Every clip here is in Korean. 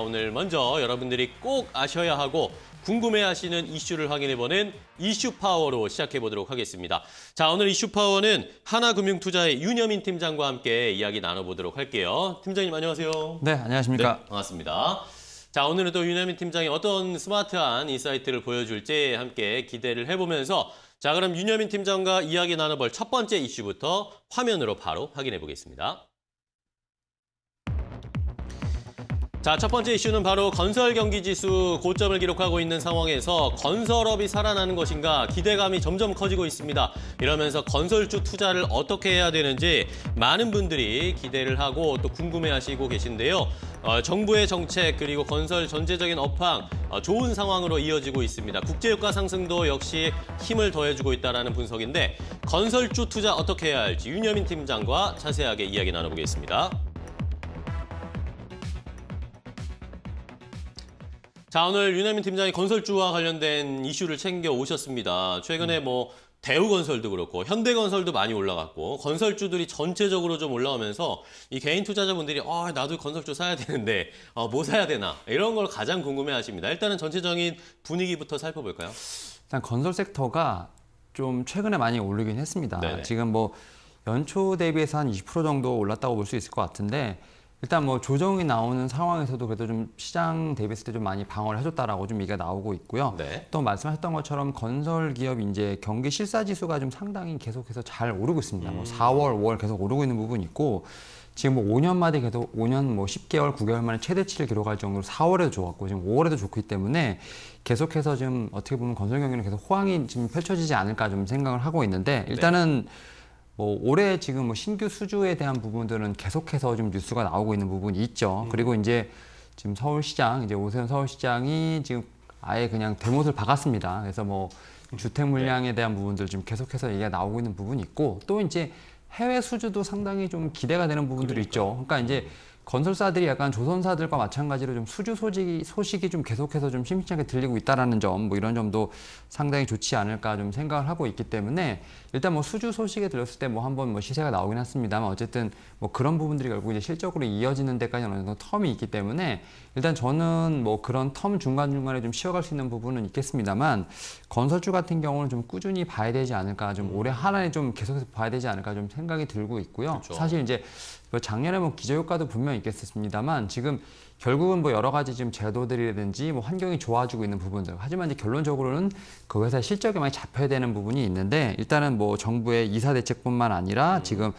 오늘 먼저 여러분들이 꼭 아셔야 하고 궁금해하시는 이슈를 확인해보는 이슈 파워로 시작해보도록 하겠습니다. 자, 오늘 이슈 파워는 하나금융투자의 윤여민 팀장과 함께 이야기 나눠보도록 할게요. 팀장님 안녕하세요. 네, 안녕하십니까. 네, 반갑습니다. 자, 오늘은 또 윤여민 팀장이 어떤 스마트한 인사이트를 보여줄지 함께 기대를 해보면서 자, 그럼 윤여민 팀장과 이야기 나눠볼 첫 번째 이슈부터 화면으로 바로 확인해보겠습니다. 자, 첫 번째 이슈는 바로 건설 경기 지수 고점을 기록하고 있는 상황에서 건설업이 살아나는 것인가 기대감이 점점 커지고 있습니다. 이러면서 건설주 투자를 어떻게 해야 되는지 많은 분들이 기대를 하고 또 궁금해하시고 계신데요. 어, 정부의 정책 그리고 건설 전제적인 업황 어, 좋은 상황으로 이어지고 있습니다. 국제유가 상승도 역시 힘을 더해주고 있다는 분석인데 건설주 투자 어떻게 해야 할지 윤여민 팀장과 자세하게 이야기 나눠보겠습니다. 자 오늘 유나민 팀장이 건설주와 관련된 이슈를 챙겨 오셨습니다. 최근에 음. 뭐 대우건설도 그렇고 현대건설도 많이 올라갔고 건설주들이 전체적으로 좀 올라오면서 이 개인 투자자분들이 아 나도 건설주 사야 되는데 어, 뭐 사야 되나 이런 걸 가장 궁금해하십니다. 일단은 전체적인 분위기부터 살펴볼까요? 일단 건설 섹터가 좀 최근에 많이 오르긴 했습니다. 네네. 지금 뭐 연초 대비해서 한 20% 정도 올랐다고 볼 수 있을 것 같은데. 일단 뭐 조정이 나오는 상황에서도 그래도 좀 시장 대비했을 때 좀 많이 방어를 해줬다라고 좀 얘기가 나오고 있고요. 네. 또 말씀하셨던 것처럼 건설 기업 이제 경기 실사 지수가 좀 상당히 계속해서 잘 오르고 있습니다. 뭐 음. 뭐 4월, 5월 계속 오르고 있는 부분이 있고 지금 뭐 5년 뭐 만에 계속 5년 뭐 10개월, 9개월 만에 최대치를 기록할 정도로 4월에도 좋았고 지금 5월에도 좋기 때문에 계속해서 지금 어떻게 보면 건설 경기는 계속 호황이 지금 펼쳐지지 않을까 좀 생각을 하고 있는데 네. 일단은 네. 뭐 올해 지금 뭐 신규 수주에 대한 부분들은 계속해서 좀 뉴스가 나오고 있는 부분이 있죠. 음. 그리고 이제 지금 서울시장 이제 오세훈 서울시장이 지금 아예 그냥 대못을 박았습니다. 그래서 뭐 주택 물량에 대한 부분들 좀 계속해서 얘기가 나오고 있는 부분이 있고 또 이제 해외 수주도 상당히 좀 기대가 되는 부분들이 그러니까 있죠. 그러니까 이제 음. 건설사들이 약간 조선사들과 마찬가지로 좀 수주 소식이, 소식이 좀 계속해서 좀 심심찮게 들리고 있다라는 점, 뭐 이런 점도 상당히 좋지 않을까 좀 생각을 하고 있기 때문에 일단 뭐 수주 소식에 들렸을 때 뭐 한번 뭐 시세가 나오긴 했습니다만 어쨌든 뭐 그런 부분들이 결국 이제 실적으로 이어지는 데까지 어느 정도 텀이 있기 때문에 일단 저는 뭐 그런 텀 중간 중간에 좀 쉬어갈 수 있는 부분은 있겠습니다만 건설주 같은 경우는 좀 꾸준히 봐야 되지 않을까 좀 올해 음. 하나에 좀 계속해서 봐야 되지 않을까 좀 생각이 들고 있고요. 그렇죠. 사실 이제 뭐 작년에 뭐 기저효과도 분명히 있겠습니다만 지금 결국은 뭐 여러 가지 지금 제도들이라든지 뭐 환경이 좋아지고 있는 부분들 하지만 이제 결론적으로는 그 회사의 실적이 많이 잡혀야 되는 부분이 있는데 일단은 뭐 정부의 이사 대책뿐만 아니라 네. 지금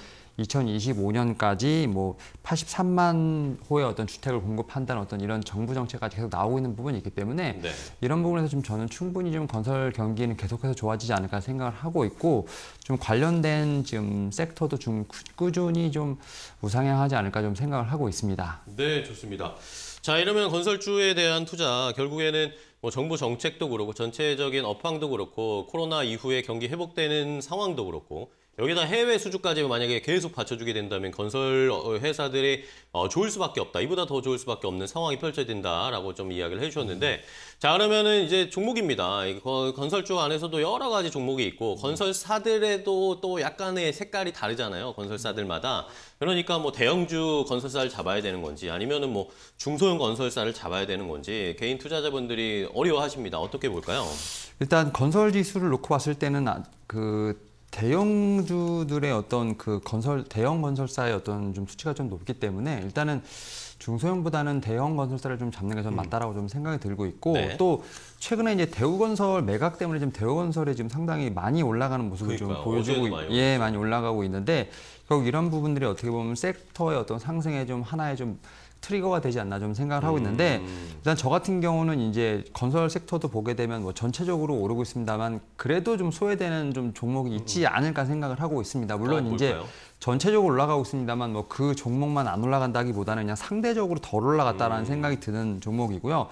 2025년까지 뭐 83만 호의 어떤 주택을 공급한다는 어떤 이런 정부 정책까지 계속 나오고 있는 부분이 있기 때문에 네. 이런 부분에서 좀 저는 충분히 좀 건설 경기는 계속해서 좋아지지 않을까 생각을 하고 있고 좀 관련된 지금 섹터도 좀 꾸준히 좀 우상향하지 않을까 좀 생각을 하고 있습니다. 네, 좋습니다. 자, 이러면 건설주에 대한 투자 결국에는 뭐 정부 정책도 그렇고 전체적인 업황도 그렇고 코로나 이후에 경기 회복되는 상황도 그렇고 여기다 해외 수주까지 만약에 계속 받쳐주게 된다면 건설 어, 회사들이 어, 좋을 수밖에 없다. 이보다 더 좋을 수밖에 없는 상황이 펼쳐진다라고 좀 이야기를 해주셨는데 음. 자 그러면은 이제 종목입니다. 건설주 안에서도 여러 가지 종목이 있고 음. 건설사들에도 또 약간의 색깔이 다르잖아요. 건설사들마다 음. 그러니까 뭐 대형주 건설사를 잡아야 되는 건지 아니면은 뭐 중소형 건설사를 잡아야 되는 건지 개인 투자자분들이 어려워하십니다. 어떻게 볼까요? 일단 건설 지수를 놓고 봤을 때는 아, 그 대형주들의 어떤 그 건설 대형 건설사의 어떤 좀 수치가 좀 높기 때문에 일단은 중소형보다는 대형 건설사를 좀 잡는 게저 음. 맞다라고 좀 생각이 들고 있고 네. 또 최근에 이제 대우건설 매각 때문에 지금 대우건설이 지금 상당히 많이 올라가는 모습을 그러니까요. 좀 보여주고 많이 예 많이 올라가고 있는데 결국 이런 부분들이 어떻게 보면 섹터의 어떤 상승에좀 하나의 좀 트리거가 되지 않나 좀 생각을 하고 음. 있는데 일단 저 같은 경우는 이제 건설 섹터도 보게 되면 뭐 전체적으로 오르고 있습니다만 그래도 좀 소외되는 좀 종목이 있지 음. 않을까 생각을 하고 있습니다. 물론 어, 뭐 이제 전체적으로 올라가고 있습니다만 뭐 그 종목만 안 올라간다기보다는 그냥 상대적으로 덜 올라갔다라는 음. 생각이 드는 종목이고요.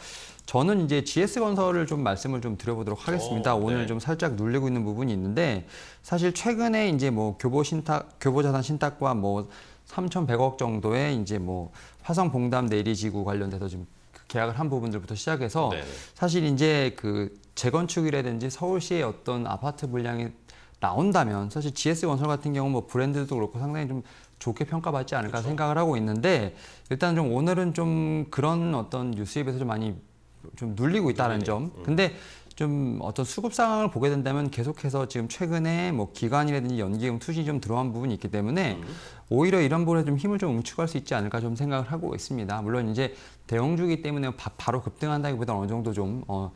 저는 이제 GS 건설을 좀 말씀을 좀 드려보도록 하겠습니다. 어, 오, 늘좀 네. 살짝 눌리고 있는 부분이 있는데 사실 최근에 이제 뭐 교보 신탁 교보 자산 신탁과 뭐 3,100억 정도의 이제 뭐 화성 봉담 내리지구 관련돼서 지금 그 계약을 한 부분들부터 시작해서 네네. 네. 사실 이제 그 재건축이라든지 서울시의 어떤 아파트 물량이 나온다면 사실 GS 건설 같은 경우 뭐 브랜드도 그렇고 상당히 좀 좋게 평가받지 않을까 그렇죠. 생각을 하고 있는데 일단 좀 오늘은 좀 그런 어떤 뉴스에 비해서 좀 많이 좀 눌리고 있다는 네. 점. 음. 근데 좀 어떤 수급 상황을 보게 된다면 계속해서 지금 최근에 뭐 기간이라든지 연기금 투신이 좀 들어간 부분이 있기 때문에 음. 오히려 이런 부분에 좀 힘을 좀 응축할 수 있지 않을까 좀 생각을 하고 있습니다. 물론 이제 대형주기 때문에 바, 로 급등한다기보다는 어느 정도 좀, 어,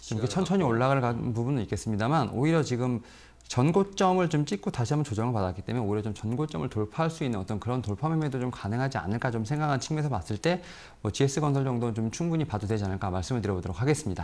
좀 천천히 올라갈 부분은 있겠습니다만 오히려 지금 전고점을 좀 찍고 다시 한번 조정을 받았기 때문에 오히려 좀 전고점을 돌파할 수 있는 어떤 그런 돌파 매매도 좀 가능하지 않을까 좀 생각한 측면에서 봤을 때 뭐 GS건설 정도는 좀 충분히 봐도 되지 않을까 말씀을 드려보도록 하겠습니다.